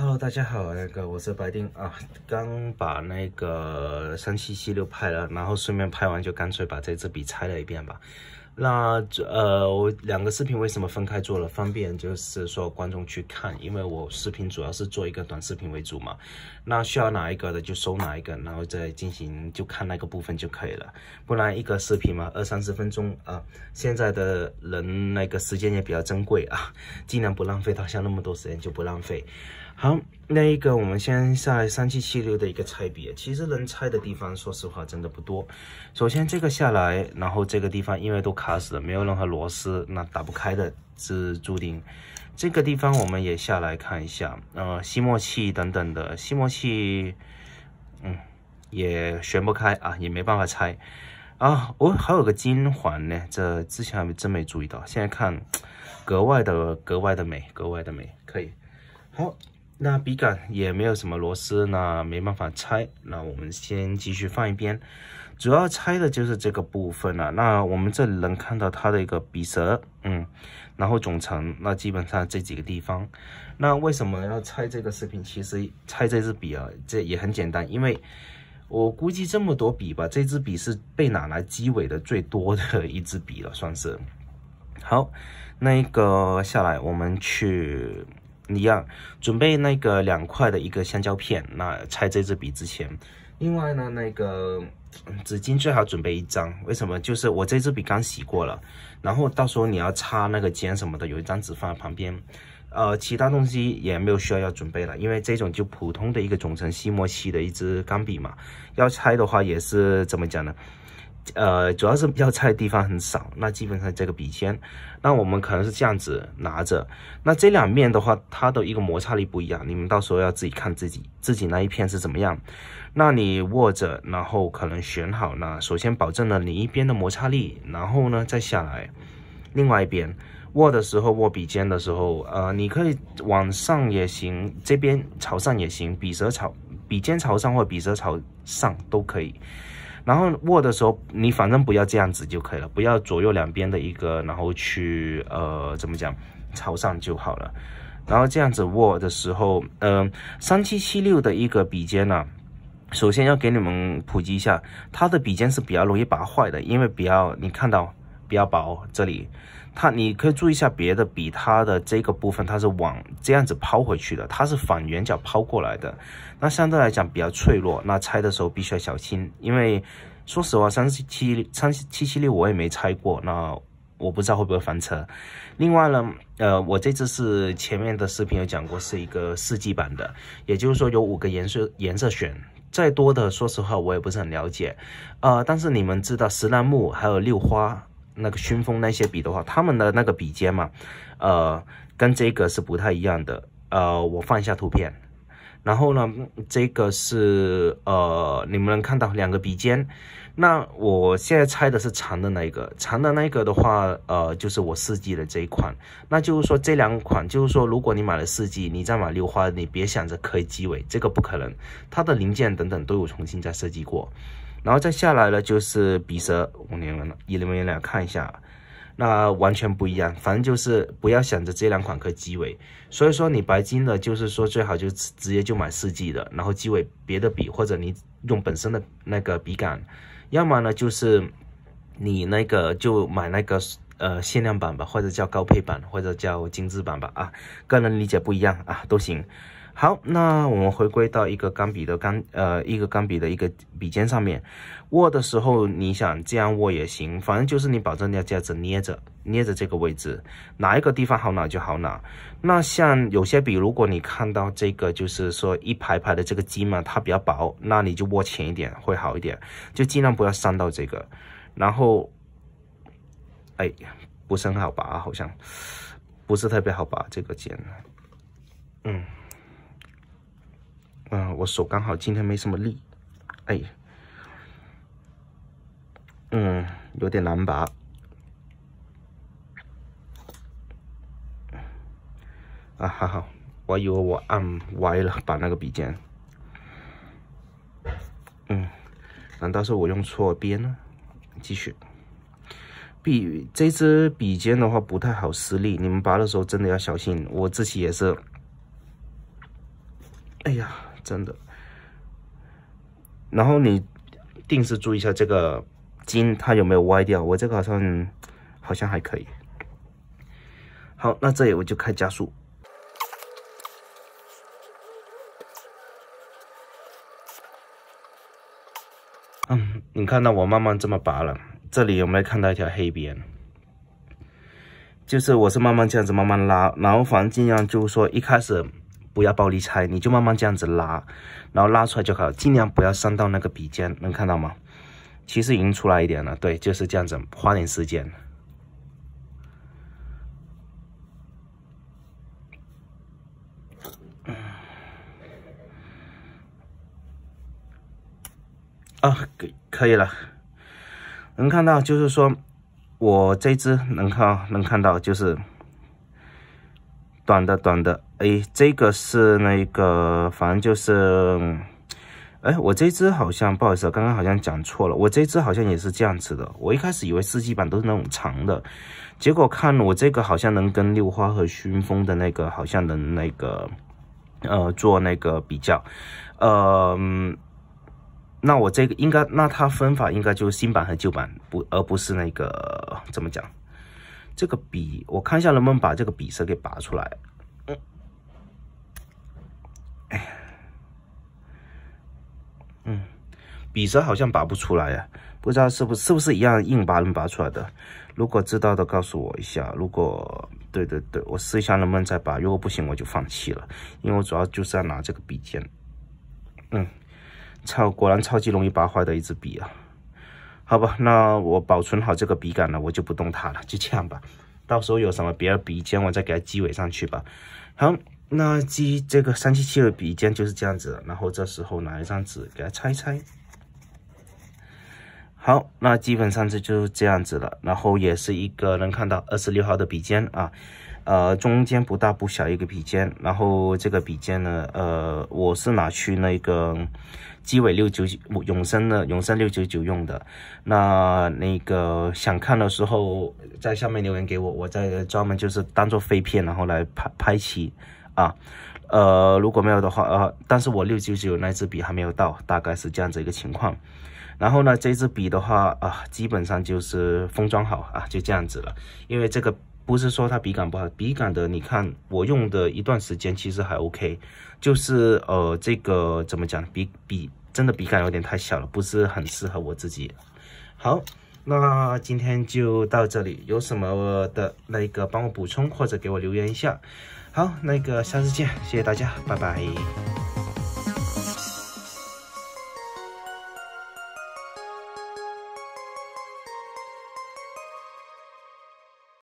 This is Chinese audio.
Hello，大家好，那个我是白丁啊，刚把那个三七七六拍了，然后顺便拍完就干脆把这支笔拆了一遍吧。那呃，我两个视频为什么分开做了？方便就是说观众去看，因为我视频主要是做一个短视频为主嘛。那需要哪一个的就收哪一个，然后再进行就看那个部分就可以了。不然一个视频嘛，二三十分钟啊，现在的人那个时间也比较珍贵啊，尽量不浪费，像那么多时间就不浪费。好，那一个我们先下来三七七六的一个拆比，其实能拆的地方，说实话真的不多。首先这个下来，然后这个地方因为都卡死了，没有任何螺丝，那打不开的是注定。这个地方我们也下来看一下，呃，吸墨器等等的吸墨器，嗯，也旋不开啊，也没办法拆。啊，哦，还有个金环呢，这之前还真没注意到，现在看格外的格外的美，格外的美，可以。好。那笔杆也没有什么螺丝，那没办法拆。那我们先继续放一边，主要拆的就是这个部分了。那我们这里能看到它的一个笔舌，嗯，然后总成，那基本上这几个地方。那为什么要拆这个视频？其实拆这支笔啊，这也很简单，因为我估计这么多笔吧，这支笔是被拿来机尾的最多的一支笔了，算是。好，那一个下来，我们去。你要准备那个两块的一个香蕉片，那拆这支笔之前。另外呢，那个纸巾最好准备一张，为什么？就是我这支笔刚洗过了，然后到时候你要擦那个尖什么的，有一张纸放在旁边。呃，其他东西也没有需要要准备了，因为这种就普通的一个总成吸墨西的一支钢笔嘛。要拆的话也是怎么讲呢？呃，主要是要菜的地方很少，那基本上这个笔尖，那我们可能是这样子拿着，那这两面的话，它的一个摩擦力不一样，你们到时候要自己看自己，自己那一片是怎么样。那你握着，然后可能选好呢，首先保证了你一边的摩擦力，然后呢再下来，另外一边握的时候握笔尖的时候，呃，你可以往上也行，这边朝上也行，笔舌朝笔尖朝上或笔舌朝上都可以。然后握的时候，你反正不要这样子就可以了，不要左右两边的一个，然后去呃怎么讲朝上就好了。然后这样子握的时候，呃，三七七六的一个笔尖呢，首先要给你们普及一下，它的笔尖是比较容易拔坏的，因为比较你看到。比较薄，这里它你可以注意一下别的，笔，它的这个部分，它是往这样子抛回去的，它是反圆角抛过来的，那相对来讲比较脆弱，那拆的时候必须要小心，因为说实话，三七三七七六我也没拆过，那我不知道会不会翻车。另外呢，呃，我这次是前面的视频有讲过，是一个四季版的，也就是说有五个颜色颜色选，再多的说实话我也不是很了解，呃，但是你们知道石楠木还有六花。那个熏风那些笔的话，他们的那个笔尖嘛，呃，跟这个是不太一样的。呃，我放一下图片。然后呢，这个是呃，你们能看到两个笔尖。那我现在拆的是长的那一个，长的那一个的话，呃，就是我四计的这一款。那就是说这两款，就是说如果你买了四季，你再买六花，你别想着可以机尾，这个不可能。它的零件等等都有重新再设计过。然后再下来呢就是笔舌，我连了，一人民币看一下，那完全不一样。反正就是不要想着这两款可以机尾，所以说你白金的，就是说最好就直接就买四 G 的，然后机尾别的笔或者你用本身的那个笔杆，要么呢就是你那个就买那个呃限量版吧，或者叫高配版，或者叫精致版吧啊，个人理解不一样啊，都行。好，那我们回归到一个钢笔的钢，呃，一个钢笔的一个笔尖上面，握的时候，你想这样握也行，反正就是你保证要这样子捏着，捏着这个位置，哪一个地方好哪就好哪。那像有些笔，如果你看到这个就是说一排排的这个筋嘛，它比较薄，那你就握浅一点会好一点，就尽量不要伤到这个。然后，哎，不是很好拔，好像不是特别好拔这个尖，嗯。嗯，我手刚好今天没什么力，哎，嗯，有点难拔。啊还好，我以为我按歪了，把那个笔尖。嗯，难道是我用错边了？继续，笔这支笔尖的话不太好施力，你们拔的时候真的要小心。我自己也是，哎呀。真的，然后你定时注意一下这个筋它有没有歪掉，我这个好像好像还可以。好，那这里我就开加速。嗯，你看到我慢慢这么拔了，这里有没有看到一条黑边？就是我是慢慢这样子慢慢拉，然后反尽量就是说一开始。不要暴力拆，你就慢慢这样子拉，然后拉出来就好，尽量不要伤到那个笔尖，能看到吗？其实已经出来一点了，对，就是这样子，花点时间。啊，可可以了，能看到，就是说，我这只能看，能看到，就是短的，短的。哎，这个是那个，反正就是，哎，我这支好像不好意思，刚刚好像讲错了。我这支好像也是这样子的。我一开始以为四季版都是那种长的，结果看我这个好像能跟六花和熏风的那个好像能那个，呃，做那个比较。呃，那我这个应该，那它分法应该就是新版和旧版，不而不是那个怎么讲？这个笔，我看一下能不能把这个笔舌给拔出来。笔舌好像拔不出来呀，不知道是不是不是一样硬拔能拔出来的。如果知道的告诉我一下。如果对对对，我试一下能不能再拔，如果不行我就放弃了，因为我主要就是要拿这个笔尖。嗯，超果然超级容易拔坏的一支笔啊。好吧，那我保存好这个笔杆了，我就不动它了，就这样吧。到时候有什么别的笔尖，我再给它机尾上去吧。好，那接这个三七七的笔尖就是这样子然后这时候拿一张纸给它拆一拆。好，那基本上这就是这样子了，然后也是一个能看到二十六号的笔尖啊，呃，中间不大不小一个笔尖，然后这个笔尖呢，呃，我是拿去那个机尾六九九永生的永生六九九用的，那那个想看的时候在下面留言给我，我再专门就是当做废片然后来拍拍起啊，呃，如果没有的话啊，但是我六九九那支笔还没有到，大概是这样子一个情况。然后呢，这支笔的话啊，基本上就是封装好啊，就这样子了。因为这个不是说它笔感不好，笔感的你看我用的一段时间其实还 OK，就是呃这个怎么讲，笔笔真的笔感有点太小了，不是很适合我自己。好，那今天就到这里，有什么的那个帮我补充或者给我留言一下。好，那个下次见，谢谢大家，拜拜。